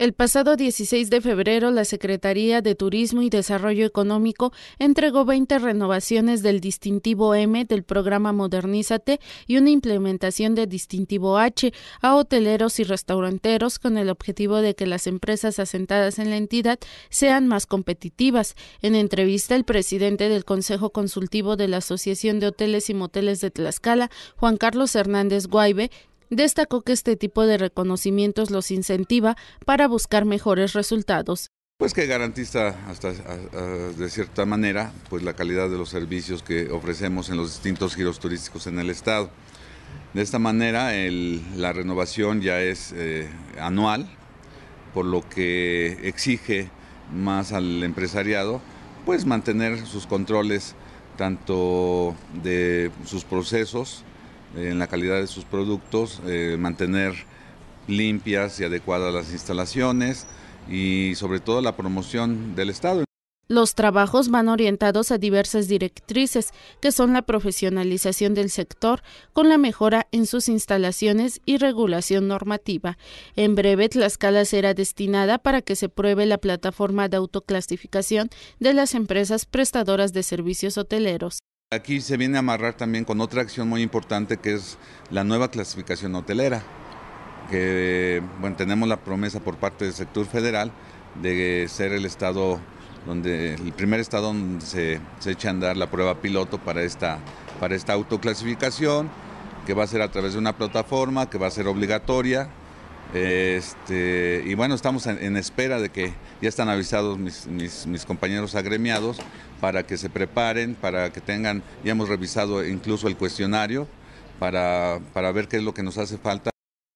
El pasado 16 de febrero, la Secretaría de Turismo y Desarrollo Económico entregó 20 renovaciones del distintivo M del programa Modernízate y una implementación de distintivo H a hoteleros y restauranteros con el objetivo de que las empresas asentadas en la entidad sean más competitivas. En entrevista, el presidente del Consejo Consultivo de la Asociación de Hoteles y Moteles de Tlaxcala, Juan Carlos Hernández Guaybe, Destacó que este tipo de reconocimientos los incentiva para buscar mejores resultados. Pues que garantiza hasta, de cierta manera pues la calidad de los servicios que ofrecemos en los distintos giros turísticos en el estado. De esta manera la renovación ya es eh, anual, por lo que exige más al empresariado pues mantener sus controles tanto de sus procesos en la calidad de sus productos, eh, mantener limpias y adecuadas las instalaciones y sobre todo la promoción del Estado. Los trabajos van orientados a diversas directrices, que son la profesionalización del sector con la mejora en sus instalaciones y regulación normativa. En breve, Tlaxcala será destinada para que se pruebe la plataforma de autoclasificación de las empresas prestadoras de servicios hoteleros. Aquí se viene a amarrar también con otra acción muy importante que es la nueva clasificación hotelera, que bueno, tenemos la promesa por parte del sector federal de ser el estado donde el primer estado donde se, echa a andar la prueba piloto para esta, para esta autoclasificación, que va a ser a través de una plataforma que va a ser obligatoria, este, y bueno, estamos en, espera de que ya están avisados mis, compañeros agremiados para que se preparen, para que tengan, ya hemos revisado incluso el cuestionario para, para ver qué es lo que nos hace falta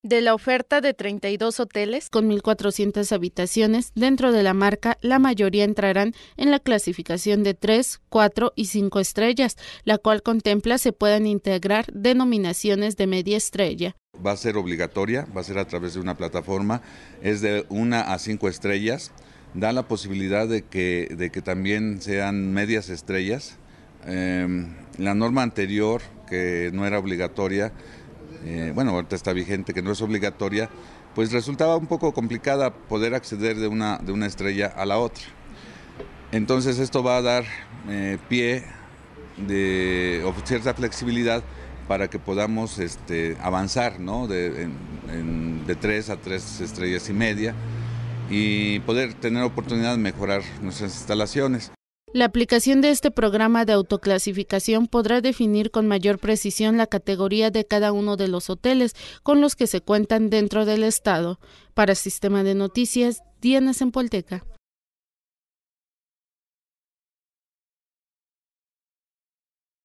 de la oferta de 32 hoteles con 1.400 habitaciones dentro de la marca, la mayoría entrarán en la clasificación de 3, 4 y 5 estrellas, la cual contempla se puedan integrar denominaciones de media estrella. Va a ser obligatoria, va a ser a través de una plataforma, es de 1 a 5 estrellas, da la posibilidad de que, de que también sean medias estrellas. Em, la norma anterior, que no era obligatoria, eh, bueno, ahorita está vigente, que no es obligatoria, pues resultaba un poco complicada poder acceder de una, de una estrella a la otra. Entonces esto va a dar eh, pie de o cierta flexibilidad para que podamos este, avanzar de, de tres a tres estrellas y media y poder tener oportunidad de mejorar nuestras instalaciones. La aplicación de este programa de autoclasificación podrá definir con mayor precisión la categoría de cada uno de los hoteles con los que se cuentan dentro del estado. Para Sistema de Noticias, Diana Polteca.